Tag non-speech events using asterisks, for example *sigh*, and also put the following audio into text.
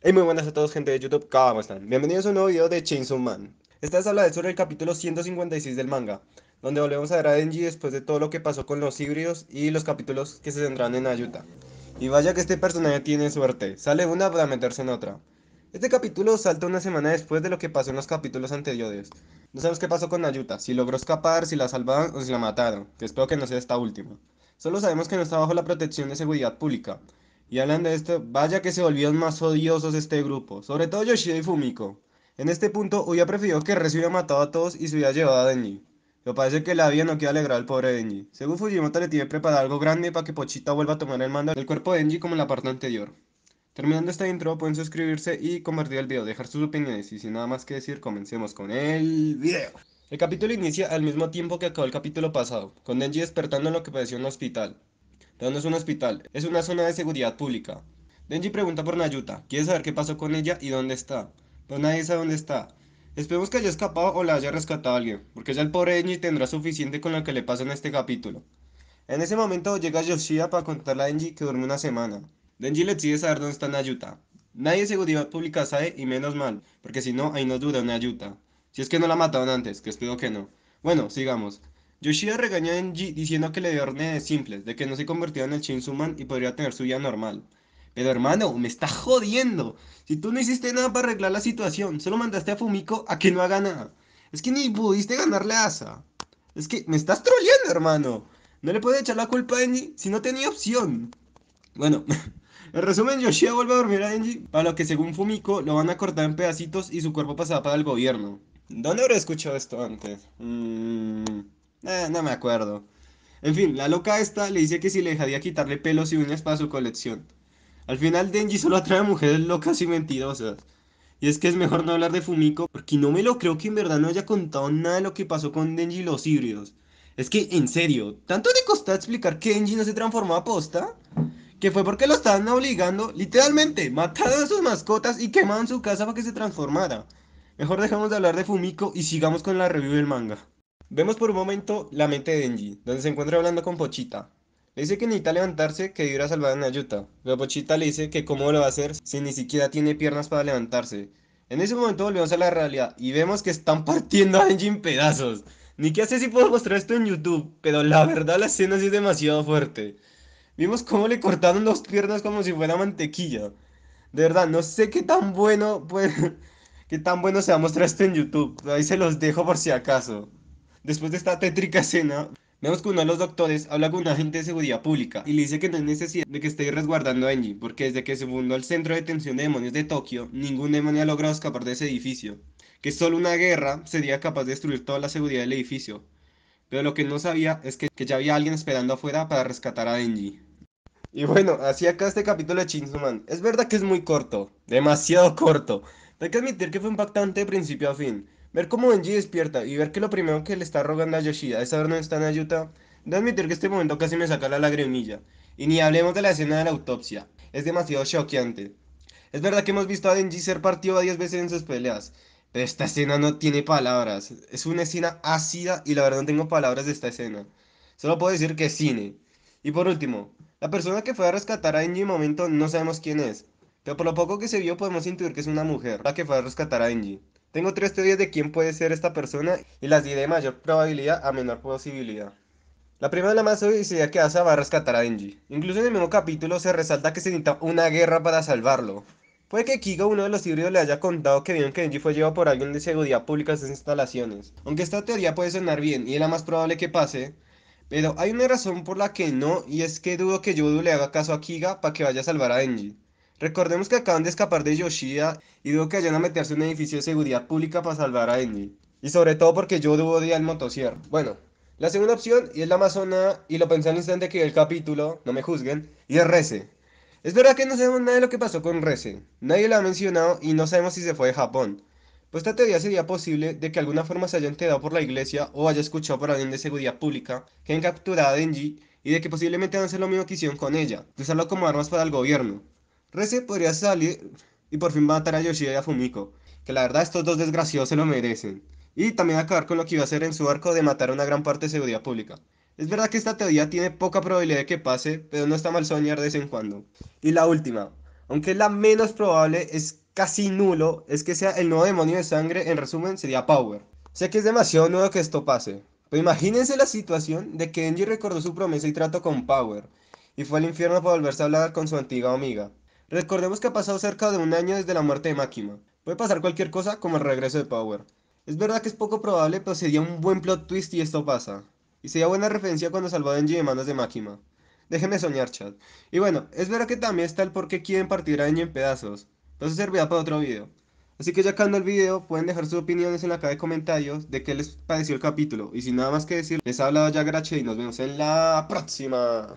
Hey, muy buenas a todos, gente de YouTube, ¿cómo están? Bienvenidos a un nuevo video de Chainsaw Man. Esta vez de sobre el capítulo 156 del manga, donde volvemos a ver a Denji después de todo lo que pasó con los híbridos y los capítulos que se centrarán en Ayuta. Y vaya que este personaje tiene suerte, sale una para meterse en otra. Este capítulo salta una semana después de lo que pasó en los capítulos anteriores. No sabemos qué pasó con Ayuta, si logró escapar, si la salvaron o si la mataron, que espero que no sea esta última. Solo sabemos que no está bajo la protección de seguridad pública, y hablando de esto, vaya que se volvieron más odiosos este grupo, sobre todo Yoshida y Fumiko. En este punto hubiera prefirió que recibiera hubiera matado a todos y se hubiera llevado a Denji. Pero parece que la vida no quiere alegrar al pobre Denji. Según Fujimoto le tiene preparado algo grande para que Pochita vuelva a tomar el mando del cuerpo de Denji como en la parte anterior. Terminando esta intro, pueden suscribirse y compartir el video, dejar sus opiniones y sin nada más que decir, comencemos con el video. El capítulo inicia al mismo tiempo que acabó el capítulo pasado, con Denji despertando en lo que parecía un hospital. Pero no es un hospital, es una zona de seguridad pública. Denji pregunta por Nayuta, quiere saber qué pasó con ella y dónde está. Pero pues nadie sabe dónde está. Esperemos que haya escapado o la haya rescatado alguien, porque ya el pobre Denji tendrá suficiente con lo que le pasa en este capítulo. En ese momento llega Yoshida para contarle a Denji que duerme una semana. Denji le exige saber dónde está Nayuta. Nadie de seguridad pública sabe y menos mal, porque si no, ahí nos dura Nayuta. Si es que no la mataron antes, que espero que no. Bueno, sigamos. Yoshida regañó a Enji diciendo que le dio de simples, de que no se convertía en el Shinsuman y podría tener su vida normal. Pero hermano, me está jodiendo. Si tú no hiciste nada para arreglar la situación, solo mandaste a Fumiko a que no haga nada. Es que ni pudiste ganarle a Asa. Es que me estás troleando, hermano. No le puedes echar la culpa a Enji si no tenía opción. Bueno, *laughs* en resumen, Yoshida vuelve a dormir a Enji, para lo que según Fumiko lo van a cortar en pedacitos y su cuerpo pasará para el gobierno. ¿Dónde habré escuchado esto antes? Mmm... Eh, no me acuerdo. En fin, la loca esta le dice que si le dejaría quitarle pelos y uñas para su colección. Al final Denji solo atrae mujeres locas y mentirosas. Y es que es mejor no hablar de Fumiko porque no me lo creo que en verdad no haya contado nada de lo que pasó con Denji y los híbridos. Es que, en serio, ¿tanto le costó explicar que Denji no se transformó a posta? Que fue porque lo estaban obligando, literalmente, mataron a sus mascotas y quemaron su casa para que se transformara. Mejor dejemos de hablar de Fumiko y sigamos con la review del manga. Vemos por un momento la mente de Denji, donde se encuentra hablando con Pochita. Le dice que necesita levantarse, que debiera salvar a Nayuta, pero Pochita le dice que cómo lo va a hacer si ni siquiera tiene piernas para levantarse. En ese momento volvemos a la realidad y vemos que están partiendo a Denji en pedazos. Ni qué sé si puedo mostrar esto en YouTube, pero la verdad la escena sí es demasiado fuerte. Vimos cómo le cortaron las piernas como si fuera mantequilla. De verdad, no sé qué tan bueno, pues, *laughs* qué tan bueno se va a mostrar esto en YouTube. Ahí se los dejo por si acaso. Después de esta tétrica escena, vemos que uno de los doctores habla con un agente de seguridad pública y le dice que no hay necesidad de que esté resguardando a Enji, porque desde que se fundó el centro de detención de demonios de Tokio, ningún demonio ha logrado escapar de ese edificio, que solo una guerra sería capaz de destruir toda la seguridad del edificio. Pero lo que no sabía es que, ya había alguien esperando afuera para rescatar a Enji. Y bueno, así acá este capítulo de Chainsaw Es verdad que es muy corto, demasiado corto. Hay que admitir que fue impactante de principio a fin. Ver cómo Benji despierta y ver que lo primero que le está rogando a Yoshida es saber dónde está Nayuta, debo admitir que este momento casi me saca la lagrimilla. Y ni hablemos de la escena de la autopsia, es demasiado choqueante. Es verdad que hemos visto a Denji ser partido varias veces en sus peleas, pero esta escena no tiene palabras. Es una escena ácida y la verdad no tengo palabras de esta escena. Solo puedo decir que es cine. Y por último, la persona que fue a rescatar a Denji en momento no sabemos quién es, pero por lo poco que se vio podemos intuir que es una mujer la que fue a rescatar a Denji. Tengo tres teorías de quién puede ser esta persona y las diré de mayor probabilidad a menor posibilidad. La primera, la más obvias sería que Asa va a rescatar a Denji. Incluso en el mismo capítulo se resalta que se necesita una guerra para salvarlo. Puede que Kiga, uno de los híbridos, le haya contado que vieron que Denji fue llevado por alguien de seguridad pública a sus instalaciones. Aunque esta teoría puede sonar bien y es la más probable que pase, pero hay una razón por la que no, y es que dudo que Yodu le haga caso a Kiga para que vaya a salvar a Denji. Recordemos que acaban de escapar de Yoshida y dudo que vayan a meterse en un edificio de seguridad pública para salvar a Enji. Y sobre todo porque yo ir al motosier Bueno, la segunda opción, y es la amazona, y lo pensé al instante que el capítulo, no me juzguen, y es Rece. Es verdad que no sabemos nada de lo que pasó con Rece. Nadie lo ha mencionado y no sabemos si se fue de Japón. Pues esta teoría sería posible de que de alguna forma se haya enterado por la iglesia o haya escuchado por alguien de seguridad pública que han capturado a Enji y de que posiblemente hacer lo mismo que hicieron con ella, usarlo como armas para el gobierno. Rece podría salir y por fin matar a Yoshida y a Fumiko, que la verdad estos dos desgraciados se lo merecen. Y también acabar con lo que iba a hacer en su arco de matar a una gran parte de seguridad pública. Es verdad que esta teoría tiene poca probabilidad de que pase, pero no está mal soñar de vez en cuando. Y la última, aunque la menos probable es casi nulo, es que sea el nuevo demonio de sangre, en resumen sería Power. Sé que es demasiado nuevo que esto pase, pero imagínense la situación de que Enji recordó su promesa y trato con Power, y fue al infierno para volverse a hablar con su antigua amiga. Recordemos que ha pasado cerca de un año desde la muerte de Makima. Puede pasar cualquier cosa como el regreso de Power. Es verdad que es poco probable, pero sería un buen plot twist y esto pasa. Y sería buena referencia cuando salvó a Denji de manos de Makima. Déjenme soñar, chat. Y bueno, es verdad que también está el por qué quieren partir a Denji en pedazos. entonces eso servirá para otro video. Así que ya acabando el video, pueden dejar sus opiniones en la caja de comentarios de qué les pareció el capítulo. Y sin nada más que decir, les ha hablado ya Grache y nos vemos en la próxima.